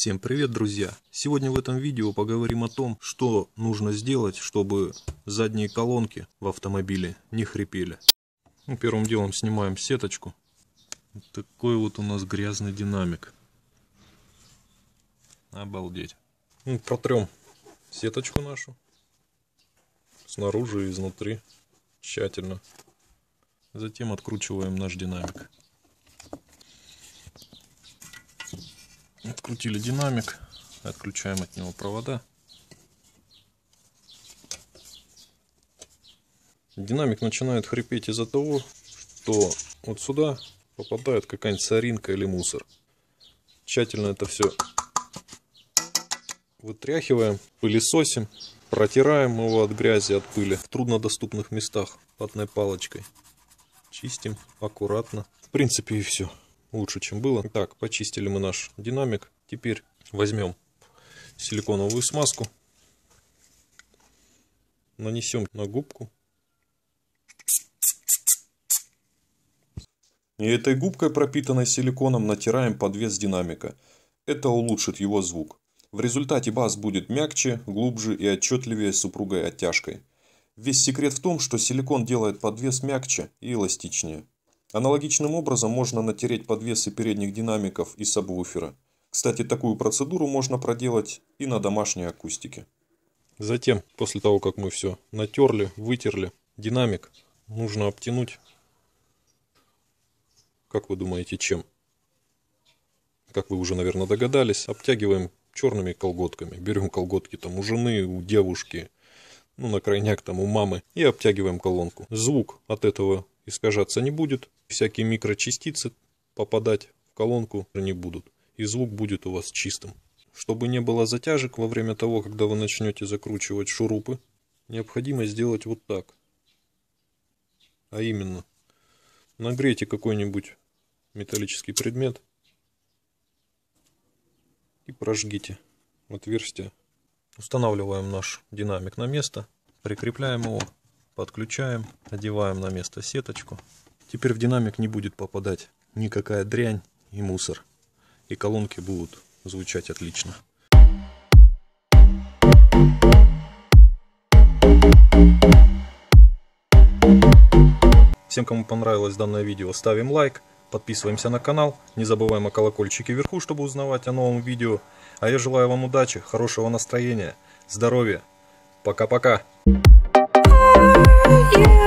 Всем привет, друзья! Сегодня в этом видео поговорим о том, что нужно сделать, чтобы задние колонки в автомобиле не хрипели. Ну, первым делом снимаем сеточку. Вот такой вот у нас грязный динамик. Обалдеть. Ну, протрем сеточку нашу. Снаружи и изнутри. Тщательно. Затем откручиваем наш динамик. Открутили динамик, отключаем от него провода. Динамик начинает хрипеть из-за того, что вот сюда попадает какая-нибудь соринка или мусор. Тщательно это все вытряхиваем, пылесосим, протираем его от грязи, от пыли в труднодоступных местах платной палочкой. Чистим аккуратно. В принципе и все. Лучше, чем было. Так, почистили мы наш динамик. Теперь возьмем силиконовую смазку, нанесем на губку. И этой губкой, пропитанной силиконом, натираем подвес динамика. Это улучшит его звук. В результате бас будет мягче, глубже и отчетливее супругой оттяжкой. Весь секрет в том, что силикон делает подвес мягче и эластичнее. Аналогичным образом можно натереть подвесы передних динамиков и сабвуфера. Кстати, такую процедуру можно проделать и на домашней акустике. Затем, после того, как мы все натерли, вытерли, динамик нужно обтянуть. Как вы думаете, чем? Как вы уже, наверное, догадались, обтягиваем черными колготками. Берем колготки там у жены, у девушки, ну, на крайняк там у мамы, и обтягиваем колонку. Звук от этого искажаться не будет, всякие микрочастицы попадать в колонку не будут и звук будет у вас чистым. Чтобы не было затяжек во время того, когда вы начнете закручивать шурупы, необходимо сделать вот так. А именно, нагрейте какой-нибудь металлический предмет и прожгите отверстие. Устанавливаем наш динамик на место, прикрепляем его, подключаем, одеваем на место сеточку. Теперь в динамик не будет попадать никакая дрянь и мусор и колонки будут звучать отлично. Всем, кому понравилось данное видео, ставим лайк, подписываемся на канал, не забываем о колокольчике вверху, чтобы узнавать о новом видео. А я желаю вам удачи, хорошего настроения, здоровья. Пока-пока. yeah.